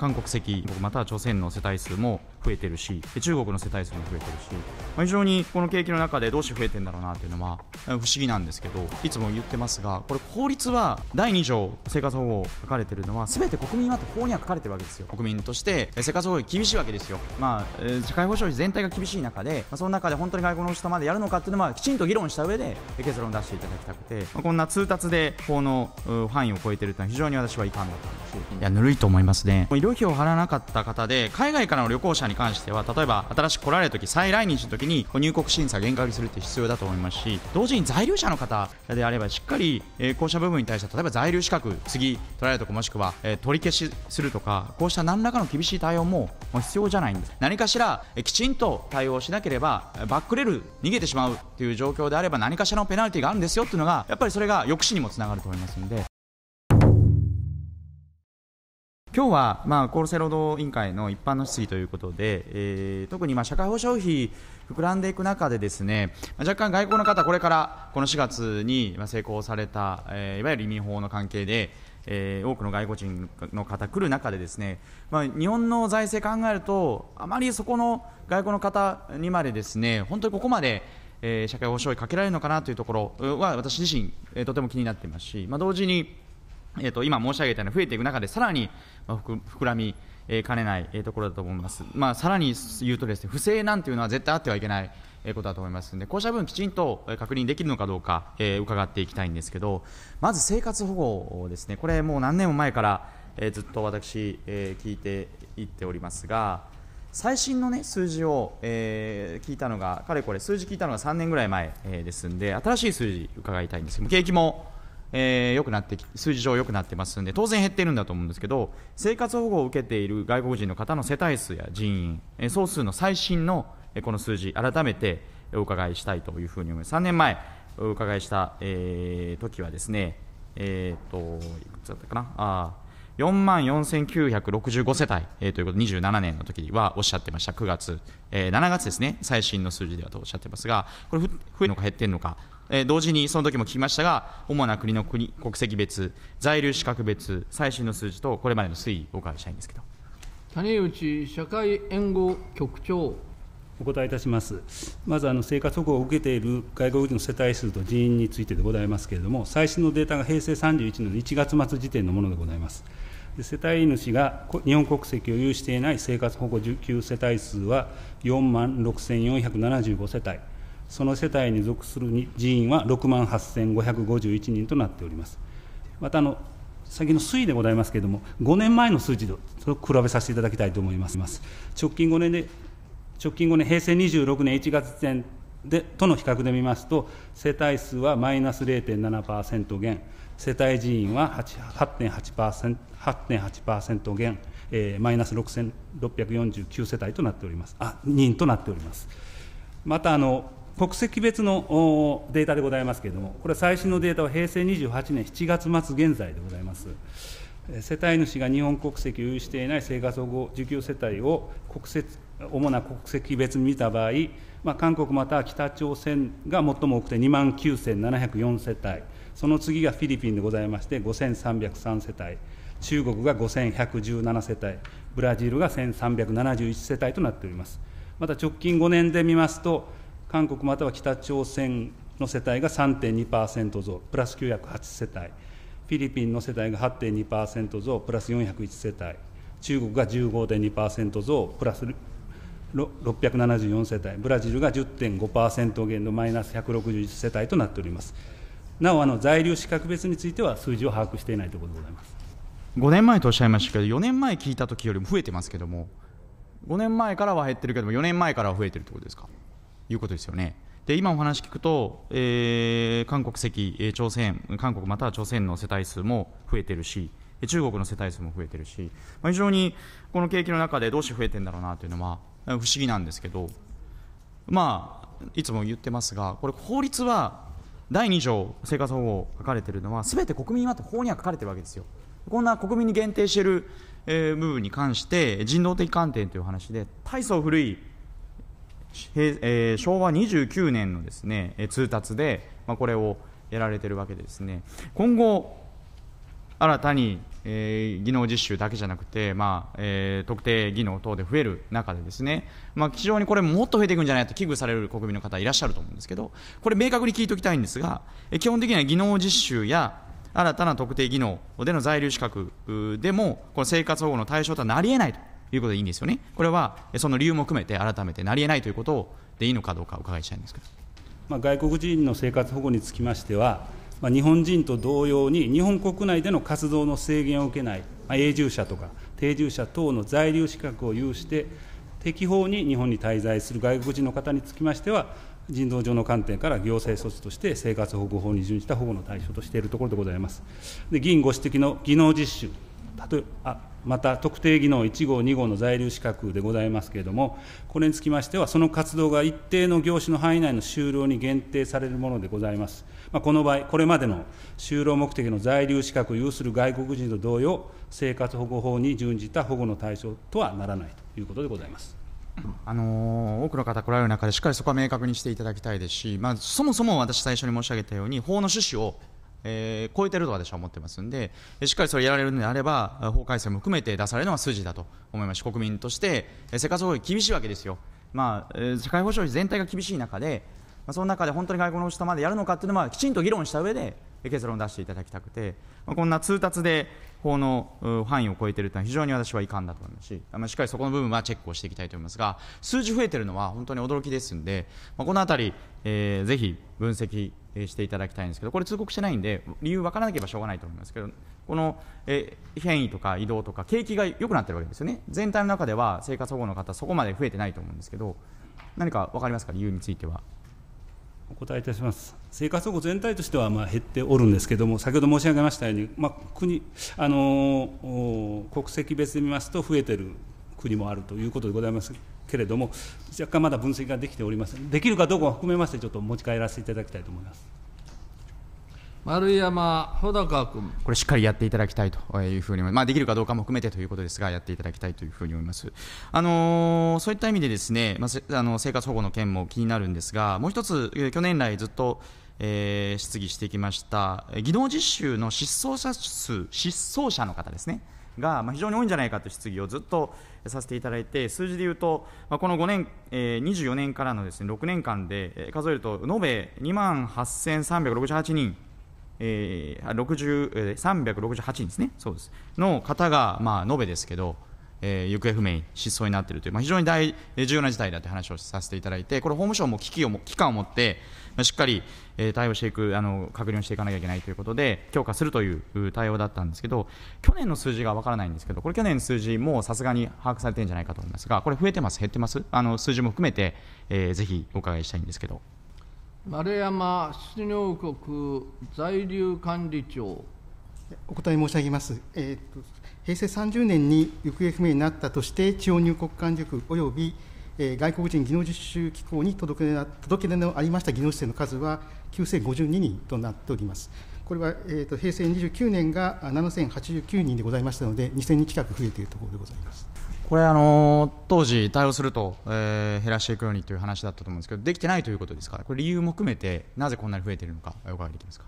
韓国籍、または朝鮮の世帯数も増えてるし、中国の世帯数も増えてるし、まあ、非常にこの景気の中でどうして増えてんだろうなっていうのは不思議なんですけど、いつも言ってますが、これ法律は第2条生活保護書かれてるのは、すべて国民はって法には書かれてるわけですよ。国民として生活保護厳しいわけですよ。まあ、社会保障費全体が厳しい中で、まあ、その中で本当に外国の人までやるのかっていうのは、きちんと議論した上で結論を出していただきたくて、まあ、こんな通達で法の範囲を超えてるってのは非常に私は遺憾だんです。いや、ぬるいと思いますね。旅費を払わなかった方で海外からの旅行者に関しては例えば新しく来られる時再来日の時に入国審査厳格にするって必要だと思いますし同時に在留者の方であればしっかり、えー、こうした部分に対して例えば在留資格次取られるとかもしくは、え取り消しするとかこうした何らかの厳しい対応も必要じゃないんです何かしら、えきちんと対応しなければバックレる逃げてしまうという状況であれば何かしらのペナルティがあるんですよっていうのがやっぱりそれが抑止にもつながると思いますので今日は、まあ、厚生労働委員会の一般の質疑ということで、えー、特にまあ社会保障費膨らんでいく中でですね若干外交の方これからこの4月に成功された、えー、いわゆる移民法の関係で、えー、多くの外国人の方来る中でですね、まあ、日本の財政考えるとあまりそこの外交の方にまでですね本当にここまでえー、社会保障費かけられるのかなというところは私自身、えー、とても気になっていますし、まあ、同時にえーと、今申し上げたように増えていく中で、さらに、膨らみ、えかねない、えところだと思います、まあ、さらに言うとです、ね、不正なんていうのは絶対あってはいけない。えことだと思いますので、こうした分、きちんと確認できるのかどうか、えー、伺っていきたいんですけど、まず生活保護ですね、これ、もう何年も前から、えー、ずっと私、えー、聞いていっておりますが、最新の、ね、数字を、え聞いたのが、かれこれ、数字聞いたのが3年ぐらい前、えですんで、新しい数字伺いたいんですけど、景気もえー、良くなって数字上良くなってますんで当然減ってるんだと思うんですけど生活保護を受けている外国人の方の世帯数や人員、えー、総数の最新の、えー、この数字改めてお伺いしたいというふうに思います3年前お伺いした、えー、時はですねえー、っといくつだったかなあ4万4965世帯、えー、ということ27年の時はおっしゃってました9月、えー、7月ですね最新の数字ではとおっしゃってますがこれ増えるのか減ってるのか、えー、同時にその時も聞きましたが主な国の国国籍別在留資格別最新の数字とこれまでの推移お伺いしたいんですけど谷内社会援護局長お答えいたします。まず、あの生活保護を受けている外国人の世帯数と人員についてでございますけれども、最新のデータが平成31年の1月末時点のものでございます。世帯主が日本国籍を有していない生活保護受給世帯数は4万6475世帯、その世帯に属する人員は6万8551人となっております。またあの先の推移でございますけれども、5年前の数字と比べさせていただきたいと思います。直近5年で直近5年、平成26年1月時点でとの比較で見ますと、世帯数はマイナス0.7%減、世帯人員は8.8%減、えー、マイナス6649世帯となっております、あ人となっております。またあの国籍別のデータでございますけれども、これ最新のデータは平成28年7月末現在でございます。世帯主が日本国籍を有していない生活保護受給世帯を国籍主な国籍別に見た場合、まあ、韓国または北朝鮮が最も多くて2万9704世帯、その次がフィリピンでございまして、5303世帯、中国が5117世帯、ブラジルが1371世帯となっております。また直近5年で見ますと、韓国または北朝鮮の世帯が3.2%増、プラス908世帯、フィリピンの世帯が8.2%増、プラス401世帯、中国が15.2%増、プラス674世帯、ブラジルが10.5%減のマイナス161世帯となっております。なお、あの在留資格別については数字を把握していないところでございます5年前とおっしゃいましたけど、4年前聞いた時よりも増えてますけども、5年前からは減ってるけども、4年前からは増えてるということですか、いうことですよね。で今お話聞くと、えー、韓国籍、え朝鮮、韓国または朝鮮の世帯数も増えてるし、中国の世帯数も増えてるし、まあ、非常にこの景気の中でどうして増えてるんだろうなというのは、不思議なんですけどまあいつも言ってますがこれ法律は第2条生活保護書かれてるのはすべて国民は法には書かれてるわけですよこんな国民に限定している、えー、部分に関して人道的観点という話で大層古い、えー、昭和29年のですね通達で、まあ、これをやられてるわけですね今後新たにえー、技能実習だけじゃなくて、まあえー、特定技能等で増える中でですね、まあ、非常にこれもっと増えていくんじゃないかと危惧される国民の方いらっしゃると思うんですけどこれ明確に聞いておきたいんですが、えー、基本的には技能実習や新たな特定技能での在留資格でもこの生活保護の対象とはなり得ないということでいいんですよねこれはその理由も含めて改めてなり得ないということでいいのかどうかお伺いしたいんですけど、まあ、外国人の生活保護につきましてはまあ、日本人と同様に日本国内での活動の制限を受けない、まあ、永住者とか定住者等の在留資格を有して適法に日本に滞在する外国人の方につきましては人道上の観点から行政措置として生活保護法に準じた保護の対象としているところでございます。で議員ご指摘の技能実習例えあまた特定技能1号、2号の在留資格でございますけれども、これにつきましては、その活動が一定の業種の範囲内の就労に限定されるものでございます。まあ、この場合、これまでの就労目的の在留資格を有する外国人と同様、生活保護法に準じた保護の対象とはならないということでございます。あのー、多くの方来られる中でしっかりそこは明確にしていただきたいですし、まあ、そもそも私最初に申し上げたように法の趣旨をえー、超えてると私は思ってますんでしっかりそれやられるのであれば法改正も含めて出されるのは筋だと思いますし国民として生活保護厳しいわけですよ、まあ、社会保障費全体が厳しい中でまあ、その中で本当に外交の下までやるのかっていうのはきちんと議論した上で結論を出していただきたくて、まあ、こんな通達で法の範囲を超えてるというのは非常に私は遺憾だと思いますし、まあ、しっかりそこの部分はチェックをしていきたいと思いますが数字増えてるのは本当に驚きですんで、まあ、このあたり、えー、ぜひ分析していただきたいんですけど、これ通告してないんで、理由分からなければしょうがないと思いますけど、この、え変異とか移動とか、景気が良くなってるわけですよね、全体の中では生活保護の方、そこまで増えてないと思うんですけど、何か分かりますか、理由については。お答えいたします生活保護全体としてはま減っておるんですけども、先ほど申し上げましたように、まあ、国あの国籍別で見ますと、増えてる国もあるということでございますけれども、若干まだ分析ができておりません、できるかどうかを含めまして、ちょっと持ち帰らせていただきたいと思います。丸山穂高君これしっかりやっていただきたいというふうに思います、まあ、できるかどうかも含めてということですがやっていただきたいというふうに思います、あのー、そういった意味でですね、まあ、あの生活保護の件も気になるんですがもう一つ去年来ずっとえー、質疑してきました技能実習の失踪者数失踪者の方ですねが、まあ、非常に多いんじゃないかという質疑をずっと、させていただいて、数字でいうと、まあ、この5年、え24年からのです、ね、6年間で数えると、延べ2万8368人。えー、368人ですね、そうですの方が、まあ、延べですけど、えー、行方不明失踪になっているという、まあ、非常に大、え重要な事態だという話をさせていただいてこれ法務省も危機を機感を持って、まあ、しっかり、えー、対応していくあの確認をしていかなきゃいけないということで強化するという対応だったんですけど去年の数字がわからないんですけどこれ去年の数字もさすがに把握されてるんじゃないかと思いますがこれ増えてます減ってますあの数字も含めて、えー、ぜひお伺いしたいんですけど丸山出入国在留管理庁お答え申し上げます。えーと、平成30年に行方不明になったとして、地方入国管理局および、えー、外国人技能実習機構に届け届け出のありました技能施設の数は9052人となっております。これは、えーと、平成29年が7089人でございましたので、2000人近く増えているところでございます。これあの当時、対応すると、えー、減らしていくようにという話だったと思うんですけど、できてないということですか、これ、理由も含めて、なぜこんなに増えているのか、お伺いできますか。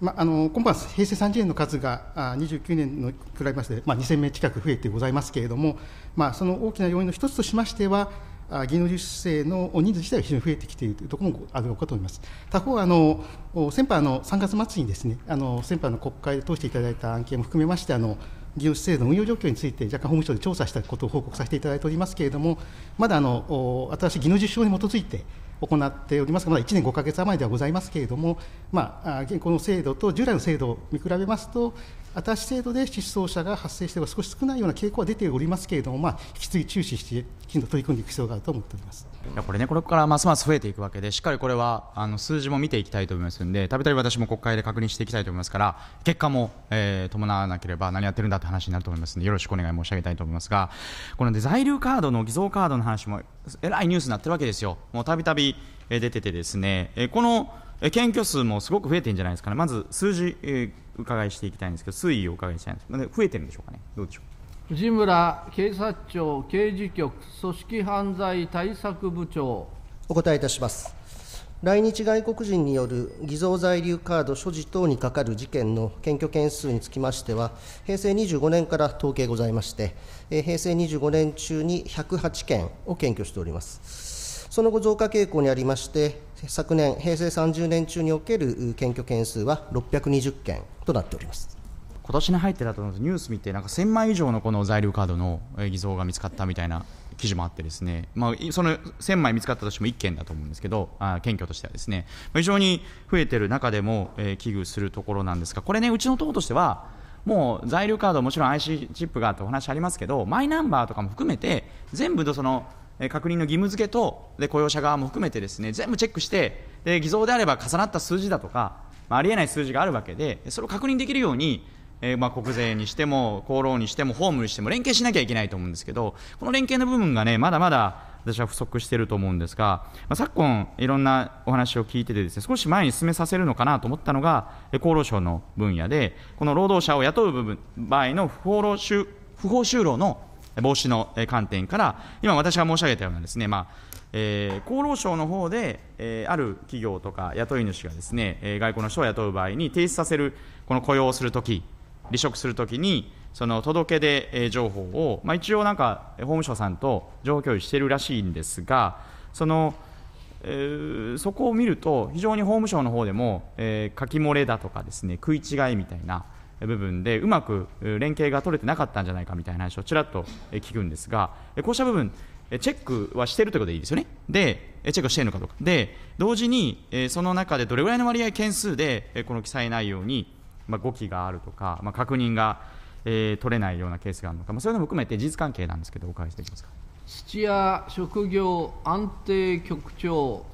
まあ、あの今般、平成30年の数があ29年の比べまして、まあ、2000名近く増えてございますけれども、まあ、その大きな要因の一つとしましては、技能実習生の人数自体が非常に増えてきているというところもあるかと思います。他方、あの先般の3月末にですね、あの先般の国会で通していただいた案件も含めまして、あの技能実習生の運用状況について若干法務省で調査したことを報告させていただいておりますけれども、まだあの新しい技能実習に基づいて行っておりますが、まだ1年5か月余りではございますけれども、まあ、現行の制度と従来の制度を見比べますと、私制度で失踪者が発生しては少し少ないような傾向は出ておりますけれども、まあ、引き継き注視して、きちんと取り組んでいく必要があると思っておりますいやこれね、これからますます増えていくわけで、しっかりこれはあの数字も見ていきたいと思いますので、たびたび私も国会で確認していきたいと思いますから、結果も、えー、伴わなければ何やってるんだって話になると思いますので、よろしくお願い申し上げたいと思いますが、この、ね、在留カードの偽造カードの話も、えらいニュースになってるわけですよ、もうたびたび出ててですね、えこの検挙数もすごく増えてるんじゃないですかね、まず数字、えー、伺いしていきたいんですけど、推移をお伺いしたいんですけど、増えてるんでしょうかね、どうでしょう藤村警察庁刑事局組織犯罪対策部長。お答えいたします。来日外国人による偽造在留カード所持等に係る事件の検挙件数につきましては、平成25年から統計ございまして、平成25年中に108件を検挙しております。その後、増加傾向にありまして、昨年、平成30年中における検挙件数は620件となっております。今年に入ってだとニュース見てなんか1000枚以上のこの在留カードの偽造が見つかったみたいな記事もあってですね、まあ、その1000枚見つかったとしても1件だと思うんですけど、あ検挙としてはですね、非常に増えてる中でも、え危惧するところなんですが、これね、うちの党としては、もう在留カード、もちろん IC チップがあってお話ありますけど、マイナンバーとかも含めて、全部のその確認の義務付けと、で雇用者側も含めてですね全部チェックしてで偽造であれば重なった数字だとか、まあ、ありえない数字があるわけでそれを確認できるように、えー、まあ国税にしても厚労にしても法務にしても連携しなきゃいけないと思うんですけどこの連携の部分がねまだまだ私は不足していると思うんですが、まあ、昨今いろんなお話を聞いててですね少し前に進めさせるのかなと思ったのが厚労省の分野でこの労働者を雇う部分場合の不法労不法就労の防止の観点から、今私が申し上げたようなですね、まあえー、厚労省の方で、えー、ある企業とか雇い主がですね、えー、外交の人を雇う場合に提出させる、この雇用をするとき、離職するときに、その届け出、えー、情報を、まあ、一応なんか、法務省さんと情報共有しているらしいんですが、その、えー、そこを見ると、非常に法務省の方でも、えー、書き漏れだとかですね、食い違いみたいな、部分でうまく連携が取れてなかったんじゃないかみたいな話をちらっと聞くんですがこうした部分チェックはしてるということでいいですよね。で、チェックしてるのかどうか。で、同時に、その中でどれぐらいの割合、件数で、この記載内容に誤記があるとか、まあ、確認が取れないようなケースがあるのか、そういうのも含めて事実関係なんですけど、お伺いしていきますか。土屋職業安定局長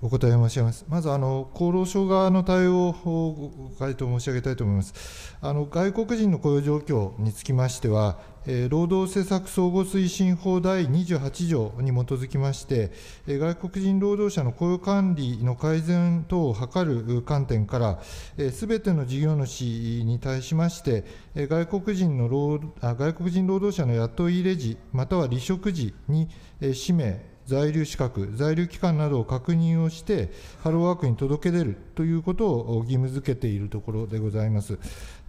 お答え申し上げます。まず、あの厚労省側の対応をご回答申し上げたいと思います。あの外国人の雇用状況につきましては、えー、労働政策総合推進法第28条に基づきまして、えー、外国人労働者の雇用管理の改善等を図る観点から、す、えー、べ、ての事業主に対しまして、えー、外国人の労あ外国人労働者の雇い入れ時、または離職時に、えー、氏名、在留資格、在留期間などを確認をして、ハローワークに届け出るということを義務付けているところでございます。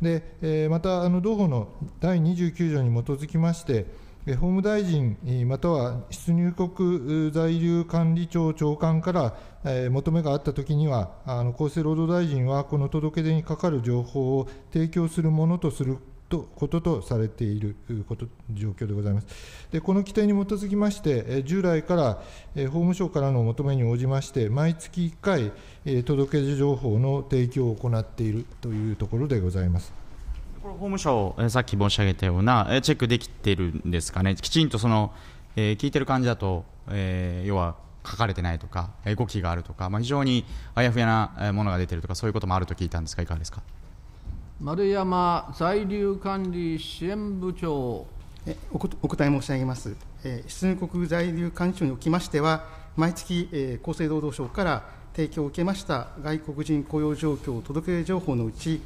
でえまた、あの同法の第29条に基づきまして、法務大臣または出入国在留管理庁長官から求めがあったときには、あの厚生労働大臣はこの届け出にかかる情報を提供するものとするとこととされていること状況でございます。でこの規定に基づきまして、従来から法務省からの求めに応じまして、毎月1回、届け出情報の提供を行っているというところでございます。これ法務省、さっき申し上げたような、チェックできてるんですかね、きちんとその、え聞いてる感じだと、え要は書かれてないとか、動きがあるとか、まあ、非常にあやふやなものが出てるとか、そういうこともあると聞いたんですが、いかがですか。丸山在留管理支援部長お答え申し上げます、え出入国在留管理庁におきましては、毎月、え厚生労働省から提供を受けました外国人雇用状況届出情報のうち、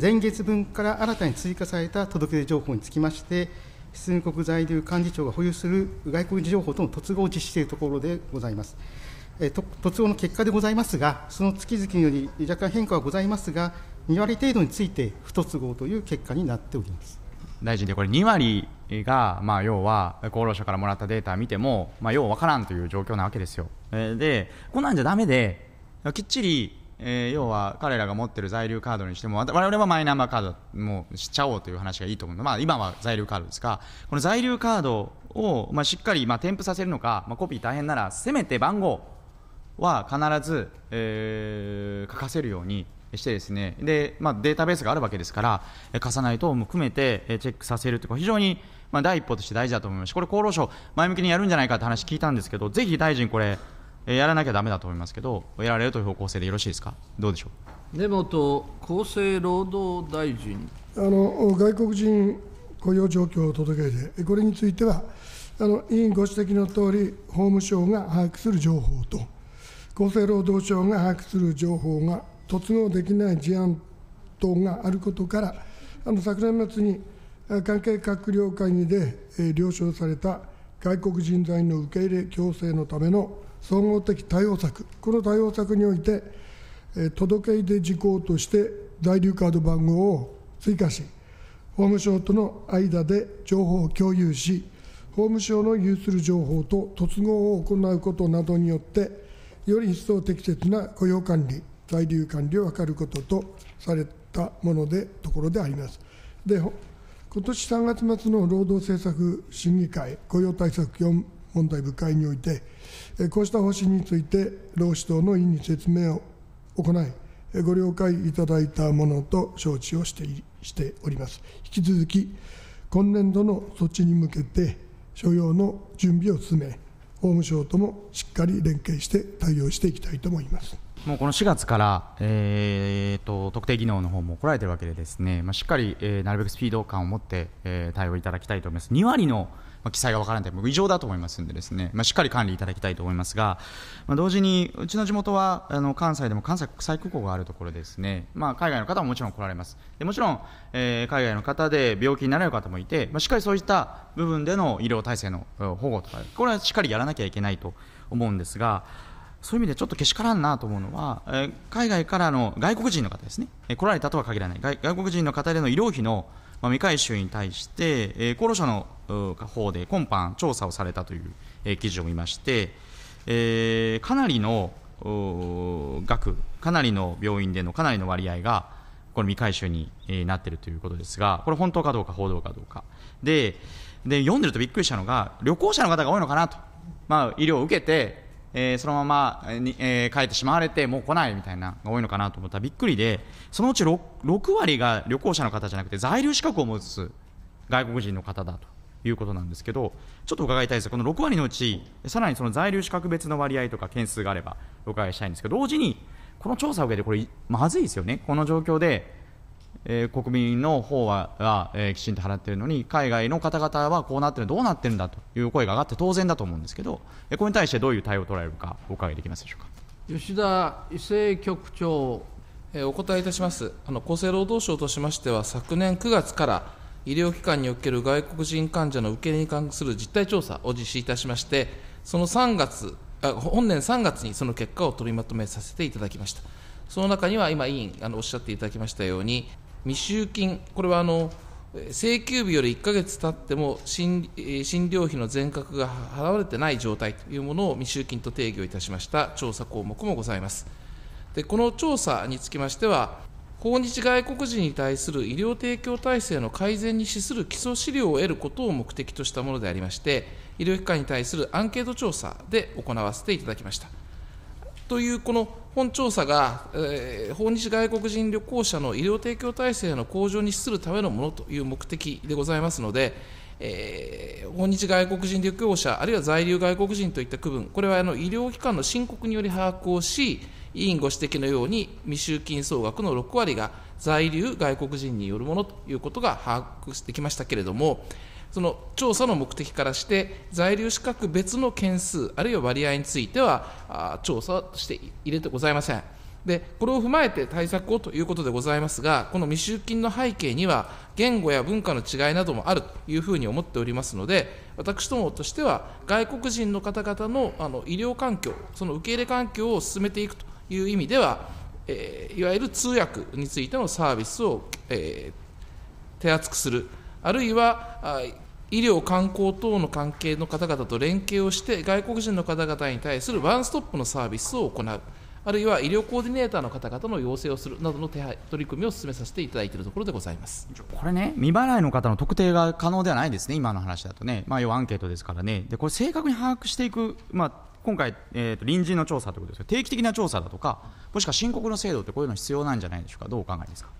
前月分から新たに追加された届出情報につきまして、出入国在留管理庁が保有する外国人情報との突合を実施しているところでございます。え突合の結果でございますが、その月々により若干変化はございますが、2割程度について不都合という結果になっております大臣でこれ2割が、まあ、要は厚労省からもらったデータ見ても、まあ、よう分からんという状況なわけですよ。で、こんなんじゃだめで、きっちり、えー、要は彼らが持ってる在留カードにしても、我々はマイナンバーカードもしちゃおうという話がいいと思うので、まあ、今は在留カードですが、この在留カードを、まあ、しっかり、まあ、添付させるのか、まあ、コピー大変なら、せめて番号は必ず、えー、書かせるようにしてですねで、まあ、データベースがあるわけですから貸さない等も含めてチェックさせるという非常にまあ第一歩として大事だと思いますこれ厚労省前向きにやるんじゃないかって話聞いたんですけどぜひ大臣これやらなきゃだめだと思いますけどやられるという方向性でよろしいですかどうでしょう根本厚生労働大臣あの外国人雇用状況届け出これについてはあの委員ご指摘のとおり、法務省が把握する情報と、厚生労働省が把握する情報が突合できない事案等があることから、あの昨年末に関係閣僚会議で、え了承された外国人材の受け入れ強制のための総合的対応策、この対応策において、え届け出事項として在留カード番号を追加し、法務省との間で情報を共有し、法務省の有する情報と突合を行うことなどによって、より一層適切な雇用管理、在留管理を図ることとされたもので、ところであります。で、今年3月末の労働政策審議会雇用対策基本問題部会において、こうした方針について、労使等の委員に説明を行い、ご了解いただいたものと承知をしてしております。引き続き、今年度の措置に向けて、所要の準備を進め、法務省ともしっかり連携して対応していきたいと思います。もうこの4月から、えーと、特定技能の方も来られてるわけでですね、まあ、しっかり、えー、なるべくスピード感を持って、えー、対応いただきたいと思います2割の、まあ、記載が分からないと異常だと思いますんでですね、まあ、しっかり管理いただきたいと思いますが、まあ、同時にうちの地元はあの関西でも関西国際空港があるところですね、まあ、海外の方ももちろん来られますでもちろん、えー、海外の方で病気になられる方もいて、まあ、しっかりそういった部分での医療体制の保護とかこれはしっかりやらなきゃいけないと思うんですがそういう意味でちょっとけしからんなと思うのは、えー、海外からの外国人の方ですね、えー、来られたとは限らない外、外国人の方での医療費の、まあ、未回収に対して、えー、厚労省の方で今般調査をされたという、えー、記事を見まして、えー、かなりの額、かなりの病院でのかなりの割合が、これ、未回収に、えー、なっているということですが、これ、本当かどうか、報道かどうか。でで読んでるとびっくりしたのが、旅行者の方が多いのかなと、まあ、医療を受けて、えー、そのまま、えー、帰ってしまわれてもう来ないみたいなのが多いのかなと思ったらびっくりでそのうち 6, 6割が旅行者の方じゃなくて在留資格を持つ外国人の方だということなんですけどちょっと伺いたいですこの6割のうちさらにその在留資格別の割合とか件数があればお伺いしたいんですけど同時にこの調査を受けてこれまずいですよねこの状況でえー、国民の方はは、えー、きちんと払っているのに海外の方々はこうなってるどうなってるんだという声が上がって当然だと思うんですけど、えー、これに対してどういう対応を取られるかお伺いできますでしょうか吉田伊勢局長、えー、お答えいたしますあの厚生労働省としましては昨年9月から医療機関における外国人患者の受け入れに関する実態調査を実施いたしましてその3月あ本年3月にその結果を取りまとめさせていただきました。その中には今、委員あのおっしゃっていただきましたように、未収金、これはあの請求日より1か月たっても診診療費の全額が払われてない状態というものを未収金と定義をいたしました調査項目もございます。でこの調査につきましては、訪日外国人に対する医療提供体制の改善に資する基礎資料を得ることを目的としたものでありまして、医療機関に対するアンケート調査で行わせていただきました。というこの本調査が、えー、訪日外国人旅行者の医療提供体制の向上に資するためのものという目的でございますので、えー、訪日外国人旅行者、あるいは在留外国人といった区分、これはあの医療機関の申告により把握をし、委員ご指摘のように未就金総額の6割が在留外国人によるものということが把握してきましたけれども、その調査の目的からして在留資格別の件数あるいは割合については調査して入れてございませんでこれを踏まえて対策をということでございますがこの未就金の背景には言語や文化の違いなどもあるというふうに思っておりますので私どもとしては外国人の方々のあの医療環境その受け入れ環境を進めていくという意味では、えー、いわゆる通訳についてのサービスを、えー、手厚くするあるいは医療、観光等の関係の方々と連携をして、外国人の方々に対するワンストップのサービスを行う、あるいは医療コーディネーターの方々の要請をするなどの手取り組みを進めさせていただいているところでございますこれね、未払いの方の特定が可能ではないですね、今の話だとね、まあ、要はアンケートですからね、でこれ、正確に把握していく、まあ、今回、えー、と臨時の調査ということですが、定期的な調査だとか、もしくは申告の制度ってこういうの必要なんじゃないでしょうか、どうお考えですか。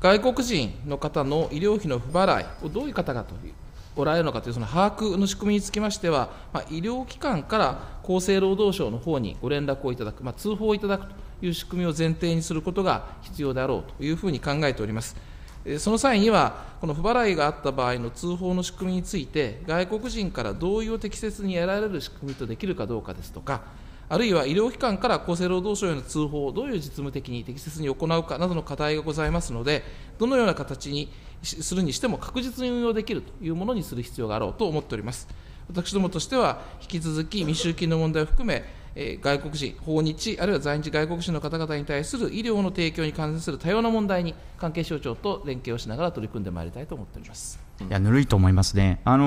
外国人の方の医療費の不払いをどういう方がというおられるのかというその把握の仕組みにつきましては、まあ、医療機関から厚生労働省の方にご連絡をいただく、まあ、通報をいただくという仕組みを前提にすることが必要であろうというふうに考えております。その際には、この不払いがあった場合の通報の仕組みについて、外国人から同意を適切に得られる仕組みとできるかどうかですとか、あるいは医療機関から厚生労働省への通報をどういう実務的に適切に行うかなどの課題がございますので、どのような形にするにしても確実に運用できるというものにする必要があろうと思っております。私どもとしては、引き続き未集金の問題を含め、え外国人、訪日、あるいは在日外国人の方々に対する医療の提供に関する多様な問題に、関係省庁と連携をしながら取り組んでまいりたいと思っております。いや、ぬるいと思いますね。あの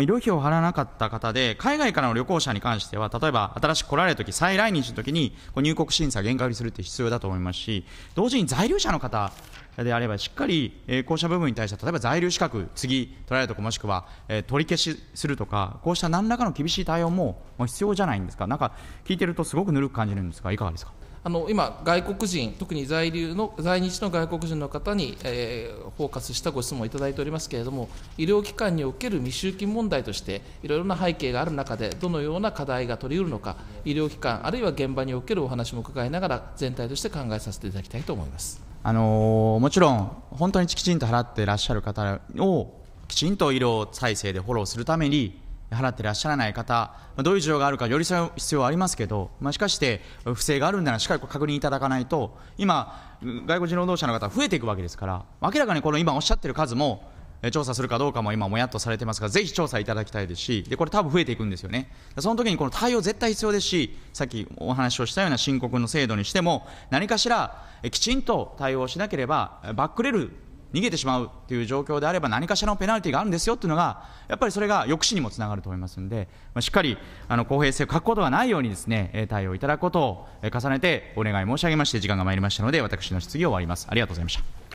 ー、医療費を払わなかった方で、海外からの旅行者に関しては、例えば新しく来られるとき、再来日のときに、入国審査厳格にするって必要だと思いますし、同時に在留者の方、であれば、しっかり、えー、こうした部分に対して、例えば在留資格、次取られるとか、もしくは、えー、取り消しするとか、こうした何らかの厳しい対応ももう必要じゃないんですか、なんか聞いてると、すごくぬるく感じるんですが、いかがですか。あの今、外国人、特に在留の在日の外国人の方に、えー、フォーカスしたご質問をいただいておりますけれども、医療機関における未集金問題として、いろいろな背景がある中で、どのような課題が取りうるのか、医療機関、あるいは現場におけるお話も伺いながら、全体として考えさせていただきたいと思います。あのー、もちろん、本当にきちんと払っていらっしゃる方を、きちんと医療体制でフォローするために、払ってらっしゃらない方、どういう事情があるか寄り添う必要はありますけど、まあ、しかして、不正があるんならしっかり確認いただかないと、今、外国人労働者の方、増えていくわけですから、明らかにこの今おっしゃってる数も、調査するかどうかも今、もやっとされてますが、ぜひ調査いただきたいですし、でこれ、多分増えていくんですよね、その時にこの対応、絶対必要ですし、さっきお話をしたような申告の制度にしても、何かしらきちんと対応しなければ、バックレる逃げてしまうという状況であれば何かしらのペナルティがあるんですよというのがやっぱりそれが抑止にもつながると思いますので、ましっかりあの公平性を欠くことがないようにですね対応いただくことを重ねてお願い申し上げまして時間が参りましたので私の質疑を終わりますありがとうございました